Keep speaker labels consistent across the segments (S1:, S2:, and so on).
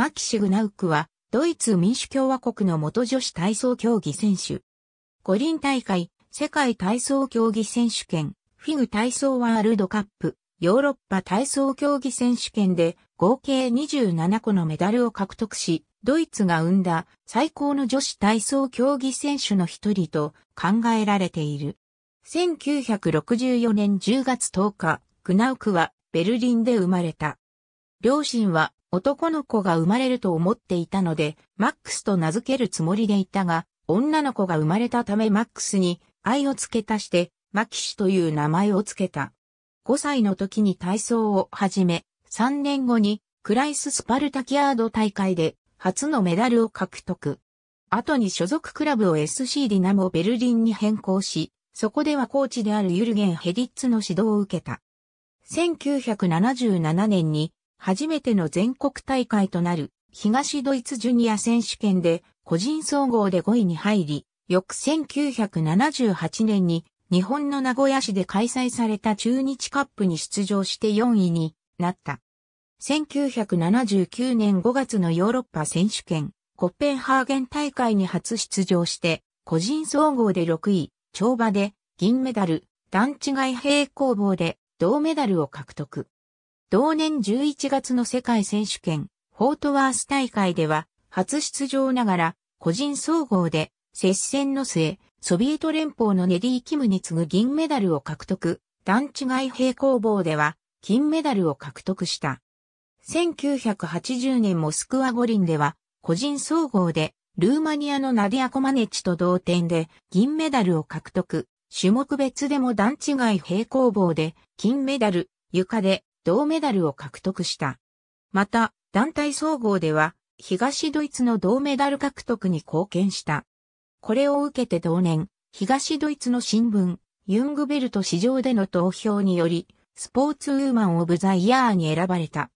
S1: マキシグナウクは、ドイツ民主共和国の元女子体操競技選手。五輪大会、世界体操競技選手権、フィグ体操ワールドカップ、ヨーロッパ体操競技選手権で合計27個のメダルを獲得し、ドイツが生んだ最高の女子体操競技選手の一人と考えられている。1964年10月10日、グナウクはベルリンで生まれた。両親は男の子が生まれると思っていたので、マックスと名付けるつもりでいたが、女の子が生まれたためマックスに愛を付け足して、マキシという名前を付けた。5歳の時に体操を始め、3年後にクライススパルタキアード大会で初のメダルを獲得。後に所属クラブを SC ディナモベルリンに変更し、そこではコーチであるユルゲン・ヘディッツの指導を受けた。1977年に初めての全国大会となる東ドイツジュニア選手権で個人総合で5位に入り、翌1978年に日本の名古屋市で開催された中日カップに出場して4位になった。1979年5月のヨーロッパ選手権、コッペンハーゲン大会に初出場して、個人総合で6位、跳馬で銀メダル、段違い平行棒で銅メダルを獲得。同年11月の世界選手権、フォートワース大会では、初出場ながら、個人総合で、接戦の末、ソビエト連邦のネディ・キムに次ぐ銀メダルを獲得、段違い平行棒では、金メダルを獲得した。1980年モスクワ五輪では、個人総合で、ルーマニアのナディア・コマネチと同点で銀メダルを獲得。種目別でも段違い平行棒で金メダル、床で銅メダルを獲得した。また、団体総合では、東ドイツの銅メダル獲得に貢献した。これを受けて同年、東ドイツの新聞、ユングベルト市場での投票により、スポーツウーマンオブザイヤーに選ばれた。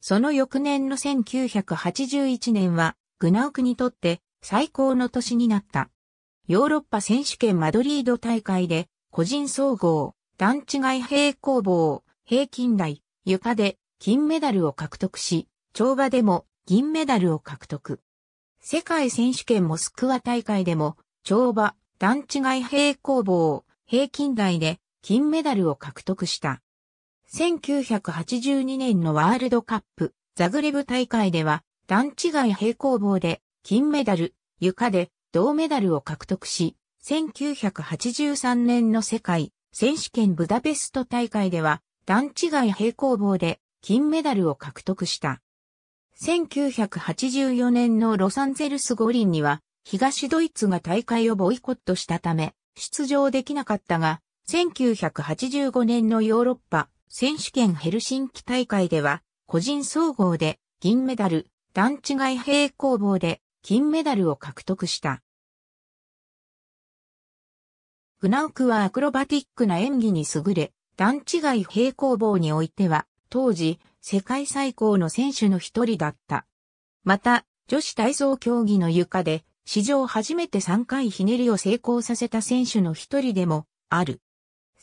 S1: その翌年の1981年は、グナウクにとって最高の年になった。ヨーロッパ選手権マドリード大会で、個人総合、段違い平行棒、平均台、床で金メダルを獲得し、跳馬でも銀メダルを獲得。世界選手権モスクワ大会でも、跳馬、段違い平行棒、平均台で金メダルを獲得した。1982年のワールドカップ、ザグレブ大会では、段違い平行棒で金メダル、床で銅メダルを獲得し、1983年の世界選手権ブダペスト大会では段違い平行棒で金メダルを獲得した。1984年のロサンゼルス五輪には、東ドイツが大会をボイコットしたため、出場できなかったが、1985年のヨーロッパ選手権ヘルシンキ大会では、個人総合で銀メダル、段違い平行棒で金メダルを獲得した。グナウクはアクロバティックな演技に優れ、段違い平行棒においては、当時、世界最高の選手の一人だった。また、女子体操競技の床で、史上初めて3回ひねりを成功させた選手の一人でも、ある。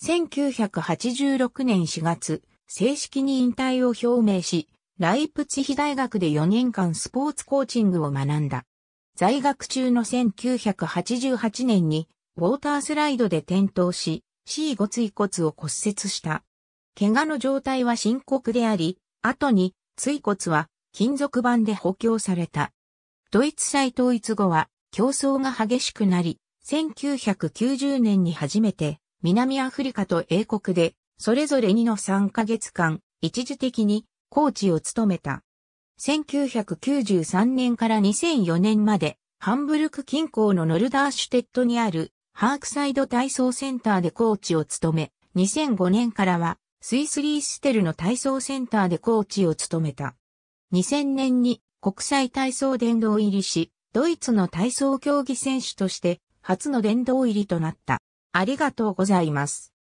S1: 1986年4月、正式に引退を表明し、ライプツヒ大学で4年間スポーツコーチングを学んだ。在学中の1988年に、ウォータースライドで転倒し、C5 椎骨を骨折した。怪我の状態は深刻であり、後に椎骨は金属板で補強された。ドイツ再統一後は競争が激しくなり、1990年に初めて南アフリカと英国でそれぞれ2の3ヶ月間一時的にコーチを務めた。1993年から2004年までハンブルク近郊のノルダーシュテッドにあるハークサイド体操センターでコーチを務め、2005年からは、スイスリーステルの体操センターでコーチを務めた。2000年に国際体操殿堂入りし、ドイツの体操競技選手として初の殿堂入りとなった。ありがとうございます。